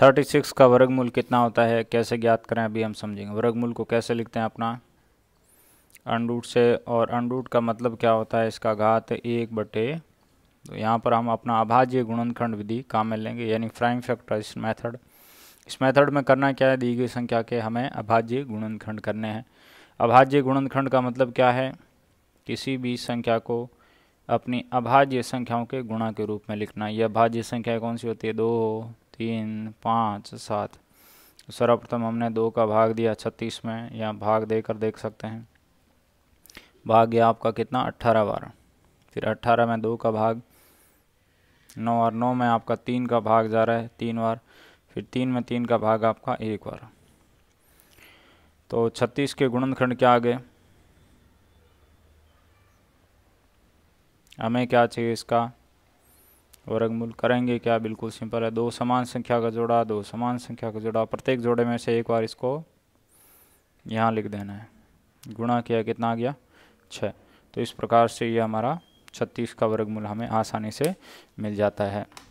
thirty six का वर्गमूल कितना होता है कैसे ज्ञात करें अभी हम समझेंगे वर्गमूल को कैसे लिखते हैं अपना अनरूट से और अनरूट का मतलब क्या होता है इसका घात एक बटे तो यहाँ पर हम अपना अभाज्य गुणनखंड विधि काम में लेंगे यानी प्राइम इस मैथड इस मेथड में करना क्या है दी गई संख्या के हमें अभाज्य गुणनखंड करने हैं अभाज्य गुणनखंड का मतलब क्या है किसी भी संख्या को अपनी अभाज्य संख्याओं के गुणा के रूप में लिखना यह अभाज्य संख्या कौन सी होती है दो तीन पाँच सात सर्वप्रथम हमने दो का भाग दिया छत्तीस में या भाग देकर देख सकते हैं भाग गया आपका कितना अट्ठारह बार फिर अट्ठारह में दो का भाग नौ और नौ में आपका तीन का भाग जा रहा है तीन बार फिर तीन में तीन का भाग आपका एक बार तो छत्तीस के गुणनखंड क्या आ गए हमें क्या चाहिए इसका वर्गमूल करेंगे क्या बिल्कुल सिंपल है दो समान संख्या का जोड़ा दो समान संख्या का जोड़ा प्रत्येक जोड़े में से एक बार इसको यहाँ लिख देना है गुणा किया कितना आ गया छः तो इस प्रकार से ये हमारा छत्तीस का वर्गमूल हमें आसानी से मिल जाता है